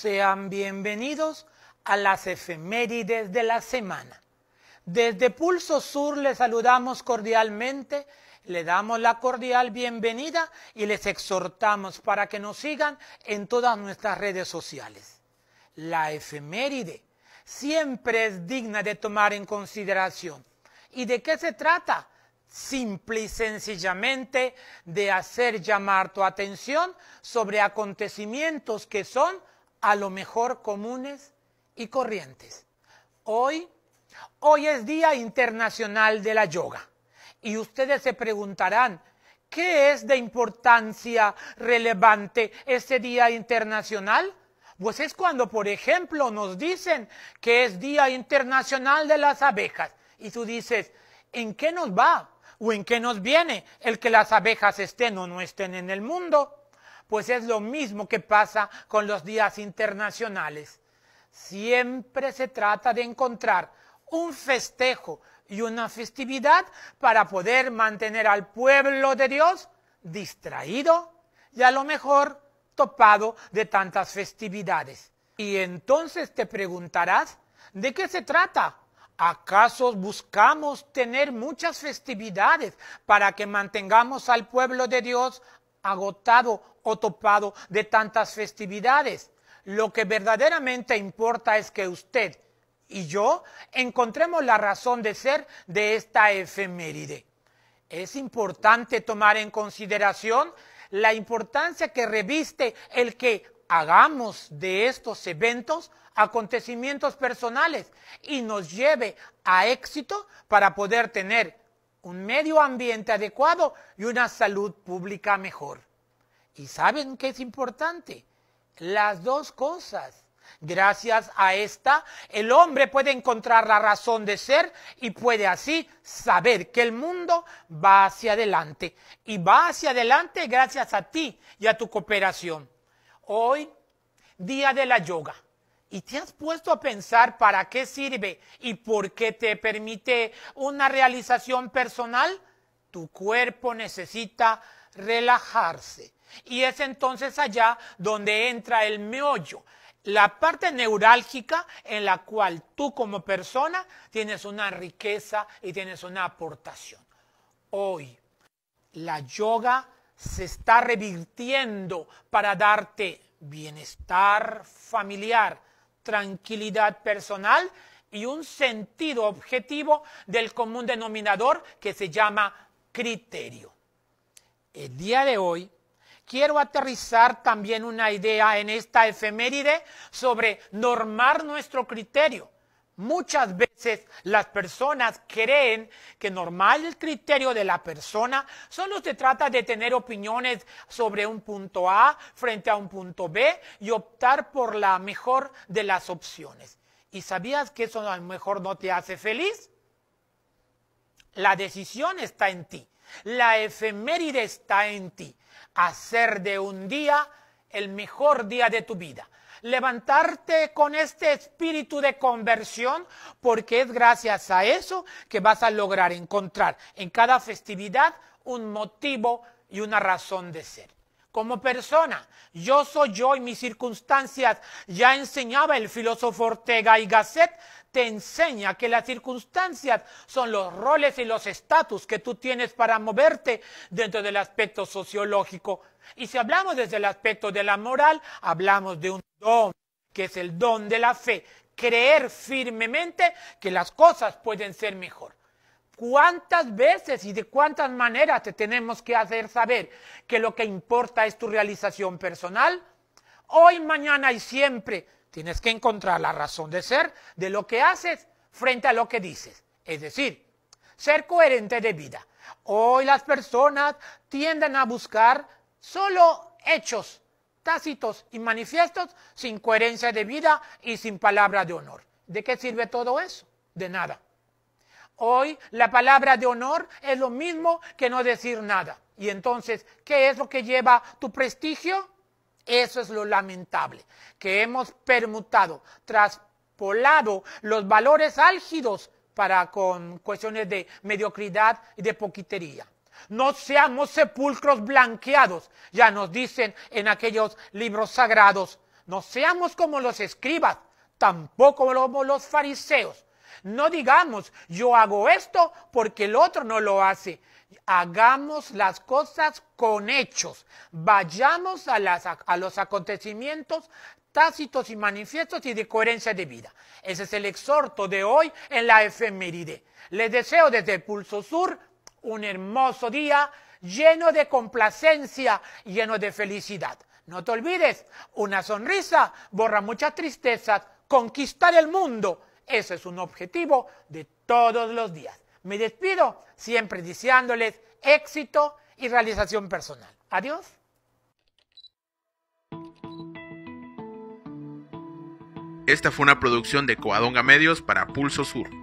Sean bienvenidos a las efemérides de la semana. Desde Pulso Sur les saludamos cordialmente, le damos la cordial bienvenida y les exhortamos para que nos sigan en todas nuestras redes sociales. La efeméride siempre es digna de tomar en consideración. ¿Y de qué se trata? simple y sencillamente de hacer llamar tu atención sobre acontecimientos que son a lo mejor comunes y corrientes. Hoy, hoy es Día Internacional de la Yoga y ustedes se preguntarán, ¿qué es de importancia relevante este Día Internacional? Pues es cuando, por ejemplo, nos dicen que es Día Internacional de las Abejas y tú dices, ¿en qué nos va? ¿O en qué nos viene el que las abejas estén o no estén en el mundo? pues es lo mismo que pasa con los días internacionales. Siempre se trata de encontrar un festejo y una festividad para poder mantener al pueblo de Dios distraído y a lo mejor topado de tantas festividades. Y entonces te preguntarás, ¿de qué se trata? ¿Acaso buscamos tener muchas festividades para que mantengamos al pueblo de Dios agotado o topado de tantas festividades. Lo que verdaderamente importa es que usted y yo encontremos la razón de ser de esta efeméride. Es importante tomar en consideración la importancia que reviste el que hagamos de estos eventos acontecimientos personales y nos lleve a éxito para poder tener un medio ambiente adecuado y una salud pública mejor. ¿Y saben qué es importante? Las dos cosas. Gracias a esta, el hombre puede encontrar la razón de ser y puede así saber que el mundo va hacia adelante. Y va hacia adelante gracias a ti y a tu cooperación. Hoy, día de la yoga. ¿Y te has puesto a pensar para qué sirve y por qué te permite una realización personal? Tu cuerpo necesita relajarse. Y es entonces allá donde entra el meollo, la parte neurálgica en la cual tú como persona tienes una riqueza y tienes una aportación. Hoy, la yoga se está revirtiendo para darte bienestar familiar, tranquilidad personal y un sentido objetivo del común denominador que se llama criterio. El día de hoy quiero aterrizar también una idea en esta efeméride sobre normar nuestro criterio Muchas veces las personas creen que normal el criterio de la persona solo se trata de tener opiniones sobre un punto A frente a un punto B y optar por la mejor de las opciones. ¿Y sabías que eso a lo mejor no te hace feliz? La decisión está en ti, la efeméride está en ti. Hacer de un día el mejor día de tu vida. Levantarte con este espíritu de conversión, porque es gracias a eso que vas a lograr encontrar en cada festividad un motivo y una razón de ser como persona. Yo soy yo y mis circunstancias. Ya enseñaba el filósofo Ortega y Gasset, te enseña que las circunstancias son los roles y los estatus que tú tienes para moverte dentro del aspecto sociológico. Y si hablamos desde el aspecto de la moral, hablamos de un don, que es el don de la fe, creer firmemente que las cosas pueden ser mejor cuántas veces y de cuántas maneras te tenemos que hacer saber que lo que importa es tu realización personal. Hoy, mañana y siempre tienes que encontrar la razón de ser de lo que haces frente a lo que dices. Es decir, ser coherente de vida. Hoy las personas tienden a buscar solo hechos tácitos y manifiestos sin coherencia de vida y sin palabra de honor. ¿De qué sirve todo eso? De nada. Hoy la palabra de honor es lo mismo que no decir nada. Y entonces, ¿qué es lo que lleva tu prestigio? Eso es lo lamentable, que hemos permutado, traspolado los valores álgidos para con cuestiones de mediocridad y de poquitería. No seamos sepulcros blanqueados, ya nos dicen en aquellos libros sagrados. No seamos como los escribas, tampoco como los fariseos, no digamos, yo hago esto porque el otro no lo hace. Hagamos las cosas con hechos. Vayamos a, los acontecimientos tácitos y manifiestos y de coherencia de vida. Ese es el exhorto de hoy en la efeméride. Les deseo desde Pulso Sur un hermoso día lleno de complacencia, lleno de felicidad. No te olvides, una sonrisa borra muchas tristezas, conquistar el mundo eso es un objetivo de todos los días. Me despido siempre deseándoles éxito y realización personal. Adiós. Esta fue una producción de Coadonga Medios para Pulso Sur.